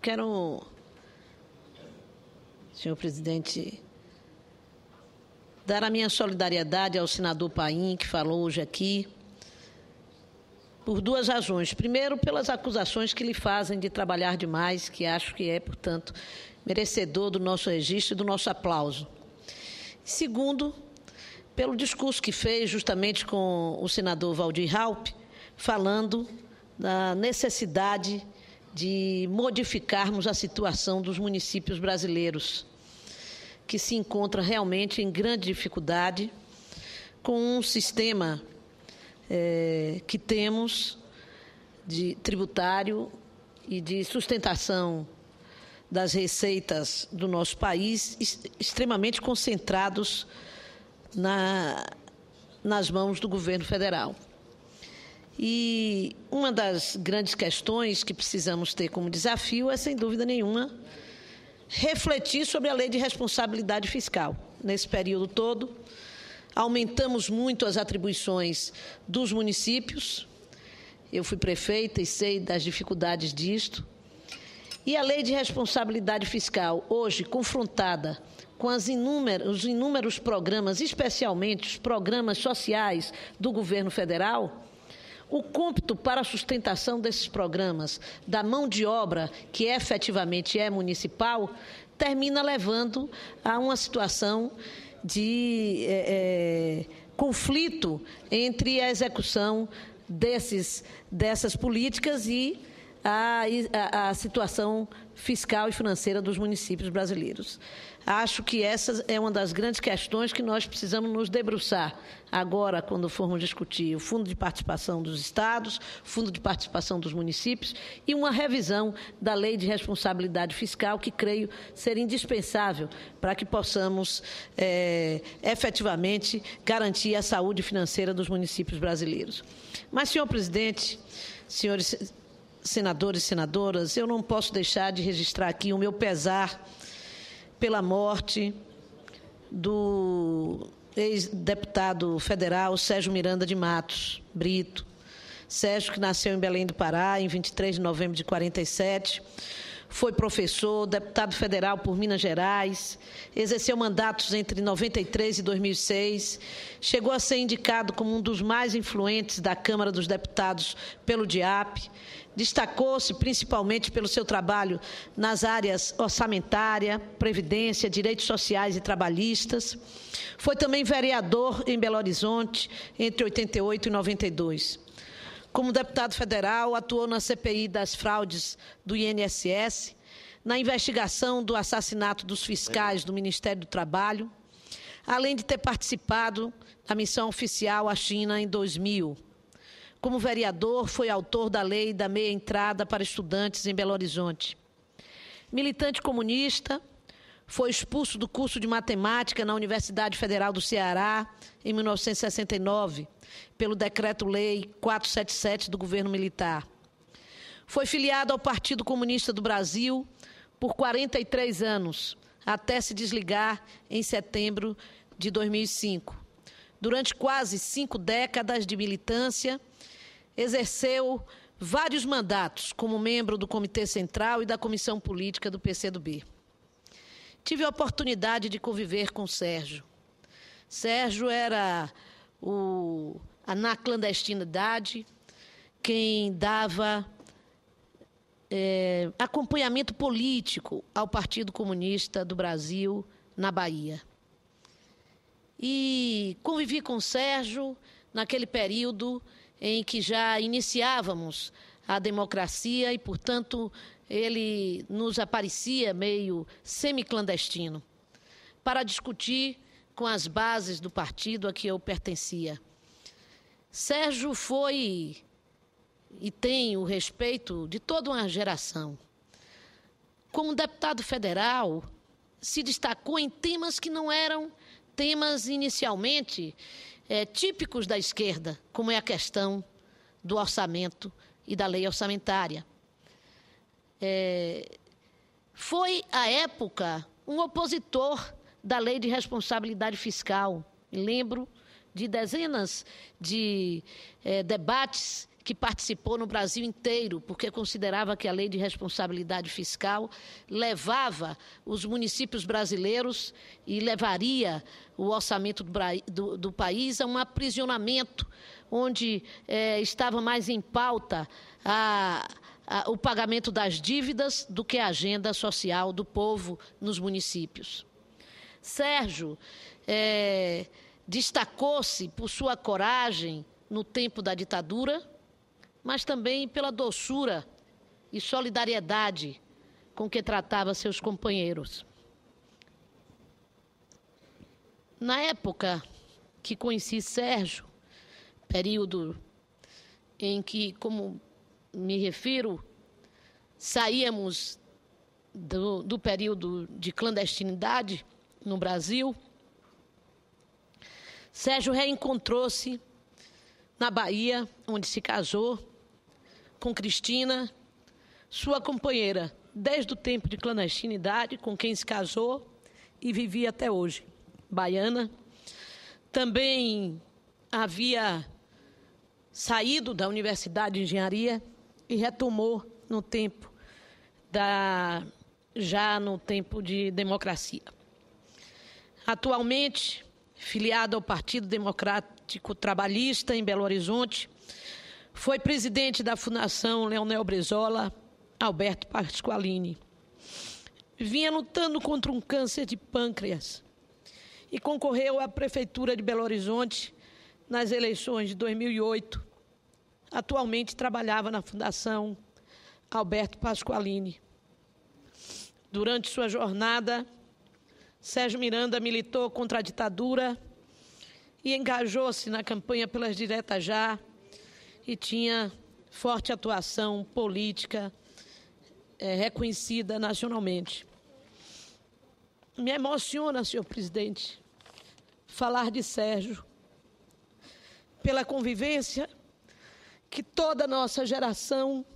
Quero, senhor presidente, dar a minha solidariedade ao senador Paim, que falou hoje aqui, por duas razões. Primeiro, pelas acusações que lhe fazem de trabalhar demais, que acho que é, portanto, merecedor do nosso registro e do nosso aplauso. Segundo, pelo discurso que fez justamente com o senador Valdir Raup, falando da necessidade de de modificarmos a situação dos municípios brasileiros, que se encontra realmente em grande dificuldade com um sistema é, que temos de tributário e de sustentação das receitas do nosso país extremamente concentrados na, nas mãos do governo federal. E uma das grandes questões que precisamos ter como desafio é, sem dúvida nenhuma, refletir sobre a lei de responsabilidade fiscal. Nesse período todo, aumentamos muito as atribuições dos municípios. Eu fui prefeita e sei das dificuldades disto. E a lei de responsabilidade fiscal, hoje confrontada com inúmeros, os inúmeros programas, especialmente os programas sociais do governo federal, o cômputo para a sustentação desses programas, da mão de obra que efetivamente é municipal, termina levando a uma situação de é, é, conflito entre a execução desses, dessas políticas e a, a, situação fiscal e financeira dos municípios brasileiros. Acho que essa é uma das grandes questões que nós precisamos nos debruçar agora, quando formos discutir o Fundo de Participação dos Estados, Fundo de Participação dos Municípios e uma revisão da Lei de Responsabilidade Fiscal, que creio ser indispensável para que possamos é, efetivamente garantir a saúde financeira dos municípios brasileiros. Mas, senhor presidente, senhores senadores e senadoras, eu não posso deixar de registrar aqui o meu pesar pela morte do ex-deputado federal Sérgio Miranda de Matos Brito. Sérgio, que nasceu em Belém do Pará em 23 de novembro de 47, foi professor, deputado federal por Minas Gerais, exerceu mandatos entre 93 e 2006, chegou a ser indicado como um dos mais influentes da Câmara dos Deputados pelo DIAP, destacou-se principalmente pelo seu trabalho nas áreas orçamentária, previdência, direitos sociais e trabalhistas. Foi também vereador em Belo Horizonte entre 88 e 92. Como deputado federal, atuou na CPI das fraudes do INSS, na investigação do assassinato dos fiscais do Ministério do Trabalho, além de ter participado da missão oficial à China em 2000. Como vereador, foi autor da lei da meia entrada para estudantes em Belo Horizonte. Militante comunista, foi expulso do curso de matemática na Universidade Federal do Ceará em 1969, pelo Decreto-Lei 477 do governo militar. Foi filiado ao Partido Comunista do Brasil por 43 anos, até se desligar em setembro de 2005. Durante quase cinco décadas de militância, exerceu vários mandatos como membro do Comitê Central e da Comissão Política do PCdoB tive a oportunidade de conviver com Sérgio. Sérgio era o, a, na clandestinidade quem dava é, acompanhamento político ao Partido Comunista do Brasil na Bahia. E convivi com Sérgio naquele período em que já iniciávamos a democracia e, portanto, ele nos aparecia meio semiclandestino para discutir com as bases do partido a que eu pertencia. Sérgio foi e tem o respeito de toda uma geração. Como deputado federal, se destacou em temas que não eram temas inicialmente é, típicos da esquerda, como é a questão do orçamento e da lei orçamentária é, foi, à época, um opositor da lei de responsabilidade fiscal. Me lembro de dezenas de é, debates que participou no Brasil inteiro, porque considerava que a lei de responsabilidade fiscal levava os municípios brasileiros e levaria o orçamento do, do, do país a um aprisionamento, onde é, estava mais em pauta a o pagamento das dívidas do que a agenda social do povo nos municípios. Sérgio é, destacou-se por sua coragem no tempo da ditadura, mas também pela doçura e solidariedade com que tratava seus companheiros. Na época que conheci Sérgio, período em que, como me refiro, saíamos do, do período de clandestinidade no Brasil. Sérgio reencontrou-se na Bahia, onde se casou com Cristina, sua companheira, desde o tempo de clandestinidade, com quem se casou e vivia até hoje, baiana. Também havia saído da Universidade de Engenharia e retomou no tempo da já no tempo de democracia. Atualmente, filiado ao Partido Democrático Trabalhista em Belo Horizonte, foi presidente da Fundação Leonel Brizola Alberto Pasqualini. Vinha lutando contra um câncer de pâncreas e concorreu à Prefeitura de Belo Horizonte nas eleições de 2008 Atualmente trabalhava na Fundação Alberto Pasqualini. Durante sua jornada, Sérgio Miranda militou contra a ditadura e engajou-se na campanha pelas diretas já e tinha forte atuação política é, reconhecida nacionalmente. Me emociona, senhor presidente, falar de Sérgio pela convivência que toda a nossa geração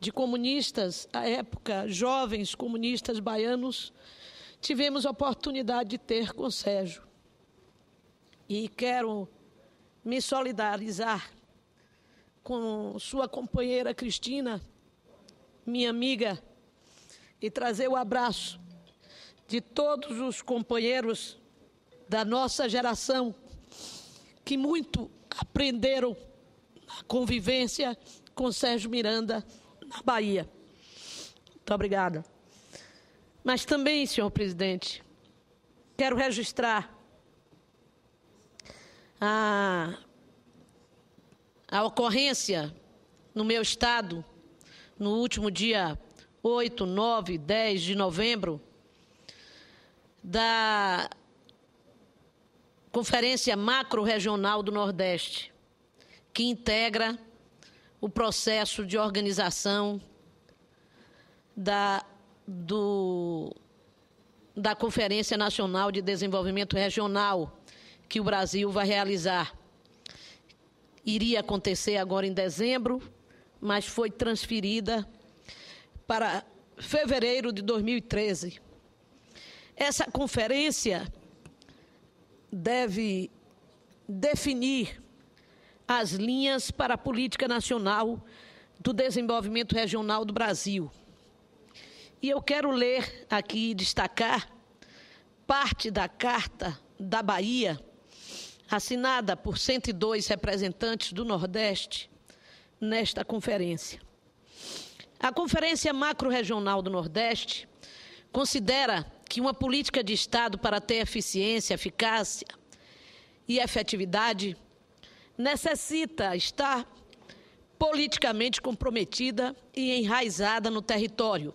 de comunistas, à época jovens comunistas baianos, tivemos a oportunidade de ter com Sérgio. E quero me solidarizar com sua companheira Cristina, minha amiga, e trazer o abraço de todos os companheiros da nossa geração que muito aprenderam a convivência com Sérgio Miranda na Bahia. Muito obrigada. Mas também, senhor presidente, quero registrar a, a ocorrência no meu estado, no último dia 8, 9, 10 de novembro, da Conferência Macro-Regional do Nordeste que integra o processo de organização da, do, da Conferência Nacional de Desenvolvimento Regional que o Brasil vai realizar. Iria acontecer agora em dezembro, mas foi transferida para fevereiro de 2013. Essa conferência deve definir as linhas para a política nacional do desenvolvimento regional do Brasil. E eu quero ler aqui e destacar parte da carta da Bahia, assinada por 102 representantes do Nordeste nesta conferência. A Conferência Macro-Regional do Nordeste considera que uma política de Estado para ter eficiência, eficácia e efetividade necessita estar politicamente comprometida e enraizada no território,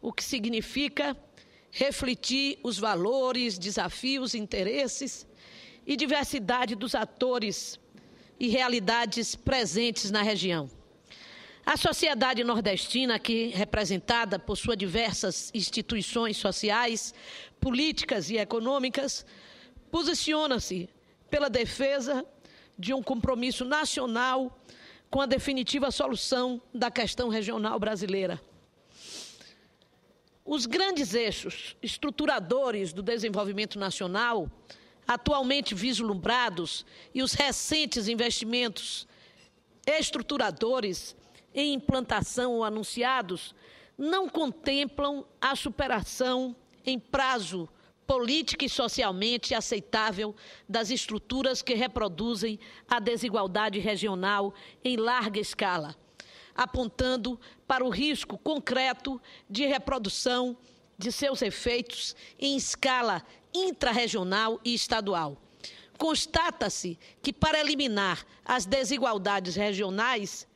o que significa refletir os valores, desafios, interesses e diversidade dos atores e realidades presentes na região. A sociedade nordestina, aqui representada por suas diversas instituições sociais, políticas e econômicas, posiciona-se pela defesa de um compromisso nacional com a definitiva solução da questão regional brasileira. Os grandes eixos estruturadores do desenvolvimento nacional, atualmente vislumbrados, e os recentes investimentos estruturadores em implantação ou anunciados, não contemplam a superação em prazo política e socialmente aceitável das estruturas que reproduzem a desigualdade regional em larga escala, apontando para o risco concreto de reprodução de seus efeitos em escala intrarregional e estadual. Constata-se que, para eliminar as desigualdades regionais,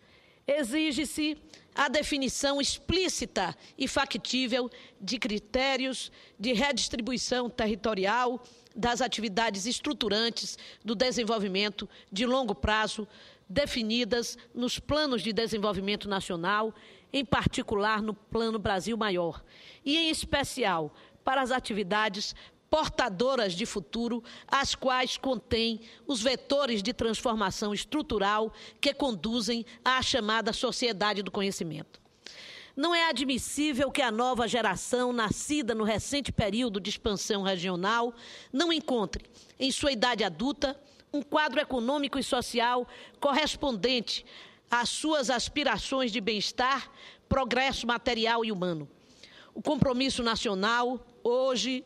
exige-se a definição explícita e factível de critérios de redistribuição territorial das atividades estruturantes do desenvolvimento de longo prazo definidas nos planos de desenvolvimento nacional, em particular no Plano Brasil Maior, e em especial para as atividades portadoras de futuro, as quais contêm os vetores de transformação estrutural que conduzem à chamada sociedade do conhecimento. Não é admissível que a nova geração, nascida no recente período de expansão regional, não encontre, em sua idade adulta, um quadro econômico e social correspondente às suas aspirações de bem-estar, progresso material e humano. O compromisso nacional, hoje,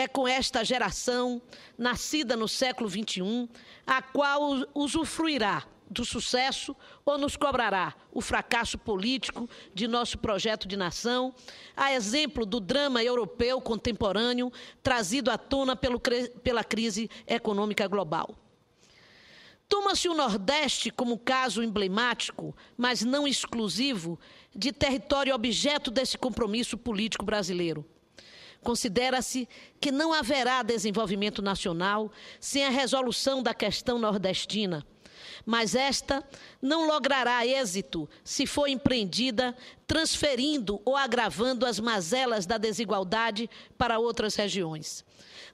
é com esta geração, nascida no século XXI, a qual usufruirá do sucesso ou nos cobrará o fracasso político de nosso projeto de nação, a exemplo do drama europeu contemporâneo trazido à tona pelo, pela crise econômica global. Toma-se o Nordeste como caso emblemático, mas não exclusivo, de território objeto desse compromisso político brasileiro. Considera-se que não haverá desenvolvimento nacional sem a resolução da questão nordestina. Mas esta não logrará êxito se for empreendida transferindo ou agravando as mazelas da desigualdade para outras regiões.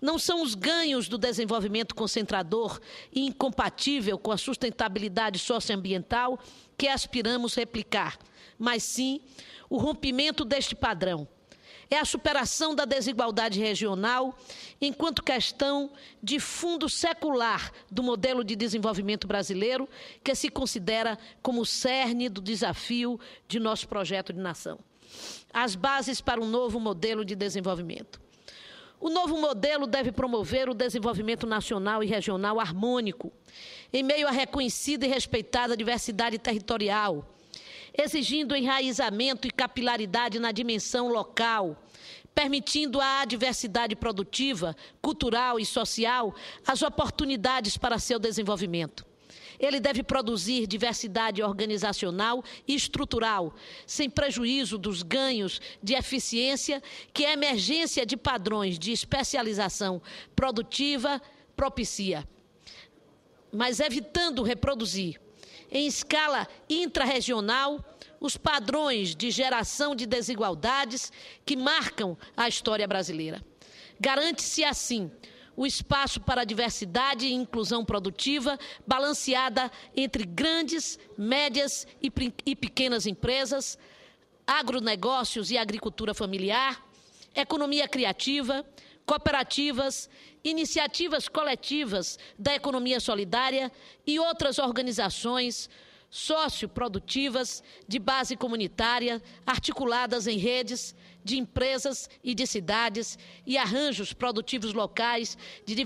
Não são os ganhos do desenvolvimento concentrador e incompatível com a sustentabilidade socioambiental que aspiramos replicar, mas sim o rompimento deste padrão é a superação da desigualdade regional enquanto questão de fundo secular do modelo de desenvolvimento brasileiro, que se considera como o cerne do desafio de nosso projeto de nação. As bases para um novo modelo de desenvolvimento. O novo modelo deve promover o desenvolvimento nacional e regional harmônico, em meio à reconhecida e respeitada diversidade territorial, exigindo enraizamento e capilaridade na dimensão local, permitindo à diversidade produtiva, cultural e social as oportunidades para seu desenvolvimento. Ele deve produzir diversidade organizacional e estrutural, sem prejuízo dos ganhos de eficiência que a é emergência de padrões de especialização produtiva propicia, mas evitando reproduzir em escala intrarregional os padrões de geração de desigualdades que marcam a história brasileira. Garante-se assim o espaço para a diversidade e inclusão produtiva, balanceada entre grandes, médias e, e pequenas empresas, agronegócios e agricultura familiar, economia criativa, cooperativas, iniciativas coletivas da economia solidária e outras organizações socioprodutivas de base comunitária, articuladas em redes de empresas e de cidades e arranjos produtivos locais de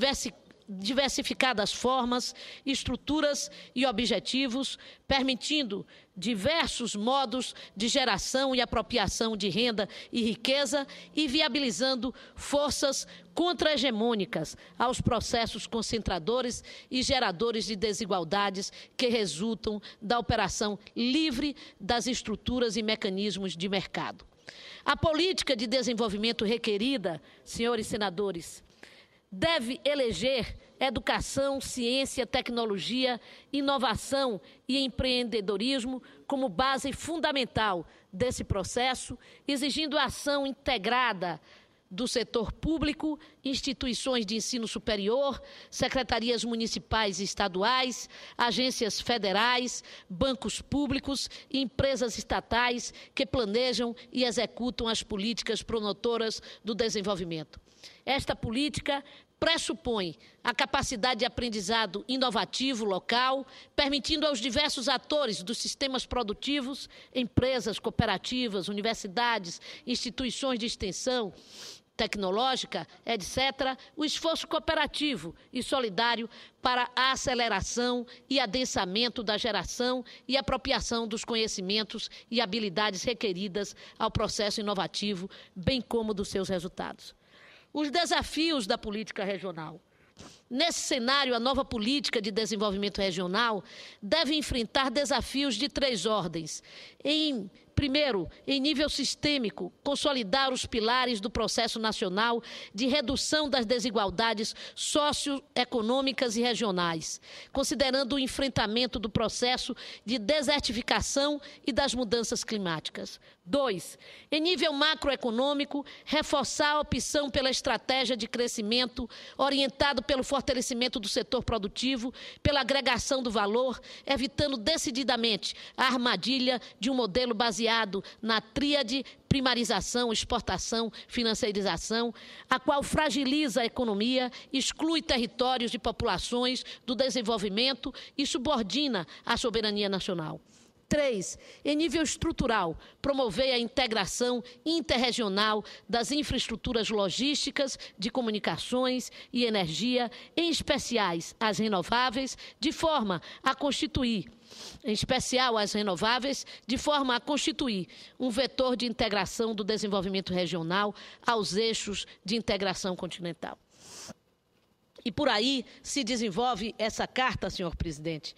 diversificadas formas, estruturas e objetivos, permitindo diversos modos de geração e apropriação de renda e riqueza e viabilizando forças contra-hegemônicas aos processos concentradores e geradores de desigualdades que resultam da operação livre das estruturas e mecanismos de mercado. A política de desenvolvimento requerida, senhores senadores, deve eleger educação, ciência, tecnologia, inovação e empreendedorismo como base fundamental desse processo, exigindo ação integrada do setor público, instituições de ensino superior, secretarias municipais e estaduais, agências federais, bancos públicos e empresas estatais que planejam e executam as políticas promotoras do desenvolvimento. Esta política pressupõe a capacidade de aprendizado inovativo local, permitindo aos diversos atores dos sistemas produtivos, empresas, cooperativas, universidades, instituições de extensão tecnológica, etc., o esforço cooperativo e solidário para a aceleração e adensamento da geração e apropriação dos conhecimentos e habilidades requeridas ao processo inovativo, bem como dos seus resultados os desafios da política regional. Nesse cenário, a nova política de desenvolvimento regional deve enfrentar desafios de três ordens. Em primeiro, em nível sistêmico, consolidar os pilares do processo nacional de redução das desigualdades socioeconômicas e regionais, considerando o enfrentamento do processo de desertificação e das mudanças climáticas. Dois, em nível macroeconômico, reforçar a opção pela estratégia de crescimento orientado pelo fortalecimento fortalecimento do setor produtivo, pela agregação do valor, evitando decididamente a armadilha de um modelo baseado na tríade primarização, exportação, financiarização, a qual fragiliza a economia, exclui territórios e populações do desenvolvimento e subordina a soberania nacional. Três, em nível estrutural, promover a integração interregional das infraestruturas logísticas, de comunicações e energia, em especiais as renováveis, de forma a constituir em especial as renováveis, de forma a constituir um vetor de integração do desenvolvimento regional aos eixos de integração continental. E por aí se desenvolve essa carta, senhor presidente,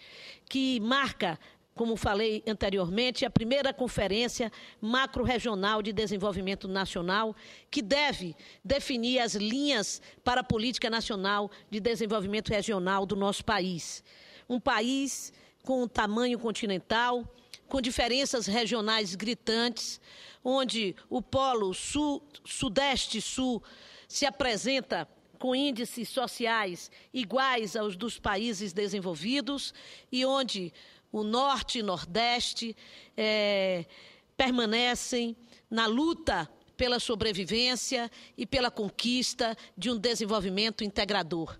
que marca como falei anteriormente, é a primeira conferência macro-regional de desenvolvimento nacional, que deve definir as linhas para a política nacional de desenvolvimento regional do nosso país. Um país com um tamanho continental, com diferenças regionais gritantes, onde o polo sul, sudeste sul se apresenta com índices sociais iguais aos dos países desenvolvidos e onde o Norte e Nordeste é, permanecem na luta pela sobrevivência e pela conquista de um desenvolvimento integrador,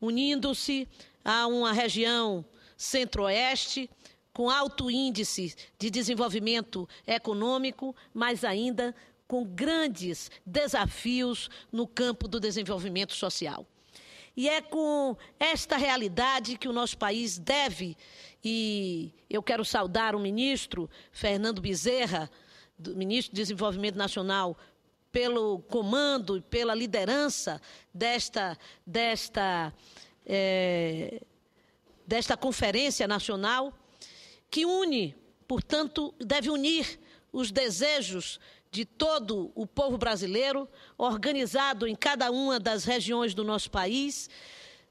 unindo-se a uma região centro-oeste com alto índice de desenvolvimento econômico, mas ainda com grandes desafios no campo do desenvolvimento social. E é com esta realidade que o nosso país deve. E eu quero saudar o ministro Fernando Bezerra, ministro de Desenvolvimento Nacional, pelo comando e pela liderança desta, desta, é, desta Conferência Nacional, que une, portanto, deve unir os desejos de todo o povo brasileiro, organizado em cada uma das regiões do nosso país,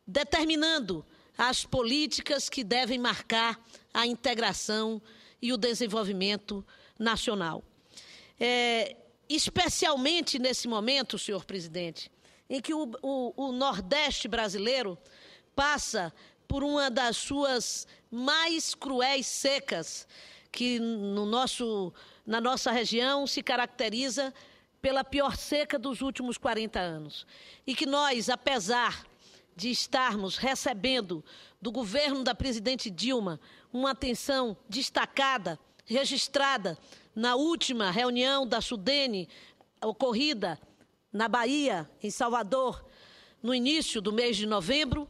determinando as políticas que devem marcar a integração e o desenvolvimento nacional. É, especialmente nesse momento, senhor presidente, em que o, o, o Nordeste brasileiro passa por uma das suas mais cruéis secas, que no nosso na nossa região se caracteriza pela pior seca dos últimos 40 anos. E que nós, apesar de estarmos recebendo do governo da presidente Dilma uma atenção destacada, registrada na última reunião da Sudene, ocorrida na Bahia, em Salvador, no início do mês de novembro,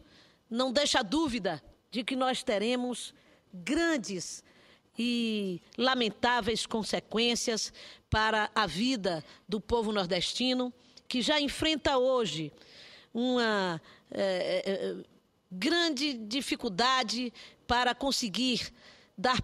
não deixa dúvida de que nós teremos grandes e lamentáveis consequências para a vida do povo nordestino, que já enfrenta hoje uma eh, eh, eh, grande dificuldade para conseguir dar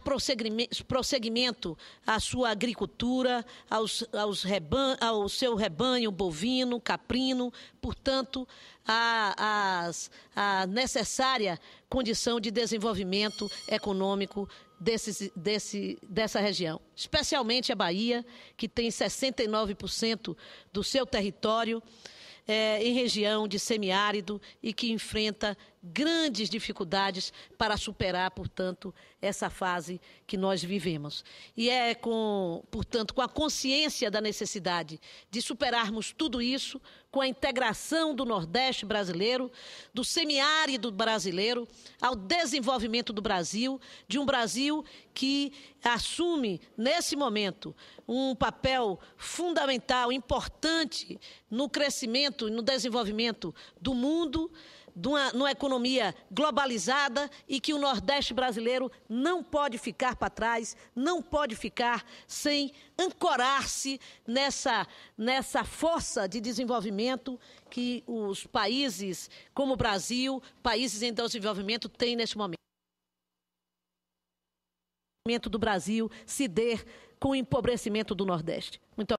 prosseguimento à sua agricultura, aos, aos reban ao seu rebanho bovino, caprino, portanto, a à necessária condição de desenvolvimento econômico desse, desse, dessa região, especialmente a Bahia, que tem 69% do seu território é, em região de semiárido e que enfrenta grandes dificuldades para superar, portanto, essa fase que nós vivemos. E é com, portanto, com a consciência da necessidade de superarmos tudo isso, com a integração do Nordeste brasileiro, do semiárido brasileiro, ao desenvolvimento do Brasil, de um Brasil que assume, nesse momento, um papel fundamental, importante no crescimento e no desenvolvimento do mundo numa, numa economia globalizada e que o Nordeste brasileiro não pode ficar para trás, não pode ficar sem ancorar-se nessa, nessa força de desenvolvimento que os países como o Brasil, países em desenvolvimento, têm neste momento do Brasil se dê com o empobrecimento do Nordeste. Muito